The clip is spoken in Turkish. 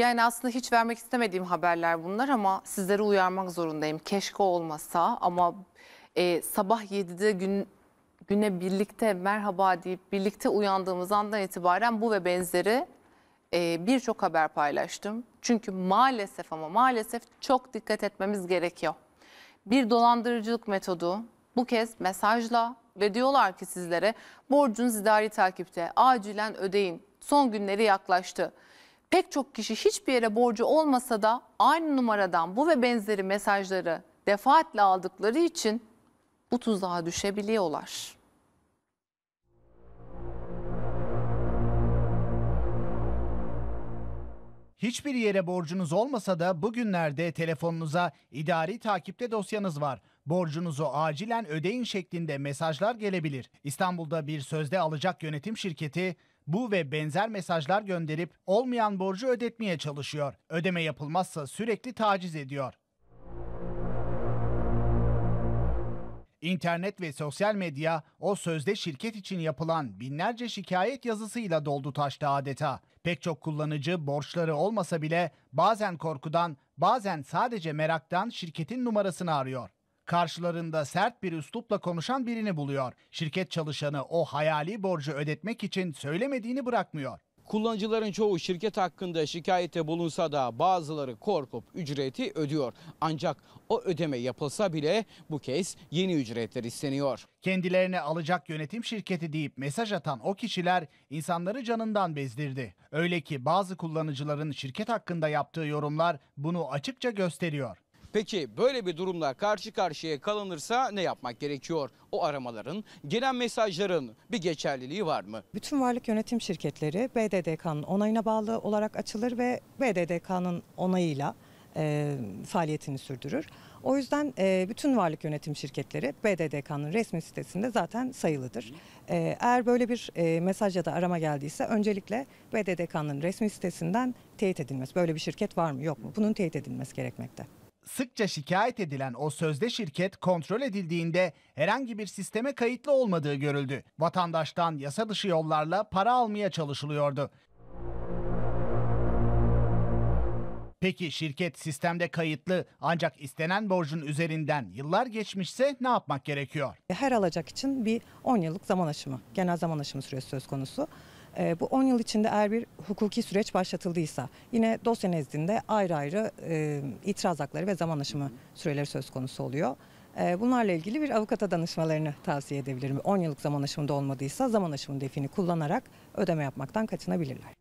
Yani aslında hiç vermek istemediğim haberler bunlar ama sizleri uyarmak zorundayım. Keşke olmasa ama e, sabah 7'de gün güne birlikte merhaba deyip birlikte uyandığımız andan itibaren bu ve benzeri e, birçok haber paylaştım. Çünkü maalesef ama maalesef çok dikkat etmemiz gerekiyor. Bir dolandırıcılık metodu bu kez mesajla ve diyorlar ki sizlere borcunuz idari takipte acilen ödeyin son günleri yaklaştı pek çok kişi hiçbir yere borcu olmasa da aynı numaradan bu ve benzeri mesajları defaatle aldıkları için bu tuzağa düşebiliyorlar. Hiçbir yere borcunuz olmasa da bugünlerde telefonunuza idari takipte dosyanız var. Borcunuzu acilen ödeyin şeklinde mesajlar gelebilir. İstanbul'da bir sözde alacak yönetim şirketi bu ve benzer mesajlar gönderip olmayan borcu ödetmeye çalışıyor. Ödeme yapılmazsa sürekli taciz ediyor. İnternet ve sosyal medya o sözde şirket için yapılan binlerce şikayet yazısıyla doldu taştı adeta. Pek çok kullanıcı borçları olmasa bile bazen korkudan, bazen sadece meraktan şirketin numarasını arıyor karşılarında sert bir üslupla konuşan birini buluyor. Şirket çalışanı o hayali borcu ödetmek için söylemediğini bırakmıyor. Kullanıcıların çoğu şirket hakkında şikayette bulunsa da bazıları korkup ücreti ödüyor. Ancak o ödeme yapılsa bile bu kez yeni ücretler isteniyor. Kendilerine alacak yönetim şirketi deyip mesaj atan o kişiler insanları canından bezdirdi. Öyle ki bazı kullanıcıların şirket hakkında yaptığı yorumlar bunu açıkça gösteriyor. Peki böyle bir durumla karşı karşıya kalınırsa ne yapmak gerekiyor? O aramaların, gelen mesajların bir geçerliliği var mı? Bütün varlık yönetim şirketleri BDDK'nın onayına bağlı olarak açılır ve BDDK'nın onayıyla e, faaliyetini sürdürür. O yüzden e, bütün varlık yönetim şirketleri BDDK'nın resmi sitesinde zaten sayılıdır. E, eğer böyle bir e, mesaj ya da arama geldiyse öncelikle BDDK'nın resmi sitesinden teyit edilmesi. Böyle bir şirket var mı yok mu? Bunun teyit edilmesi gerekmekte sıkça şikayet edilen o sözde şirket kontrol edildiğinde herhangi bir sisteme kayıtlı olmadığı görüldü. Vatandaştan yasa dışı yollarla para almaya çalışılıyordu. Peki şirket sistemde kayıtlı ancak istenen borcun üzerinden yıllar geçmişse ne yapmak gerekiyor? Her alacak için bir 10 yıllık zaman aşımı, genel zaman aşımı süresi söz konusu. Ee, bu 10 yıl içinde eğer bir hukuki süreç başlatıldıysa yine dosya nezdinde ayrı ayrı e, itiraz hakları ve zaman aşımı süreleri söz konusu oluyor. Ee, bunlarla ilgili bir avukata danışmalarını tavsiye edebilirim. 10 yıllık zaman aşımında olmadıysa zaman aşımı defini kullanarak ödeme yapmaktan kaçınabilirler.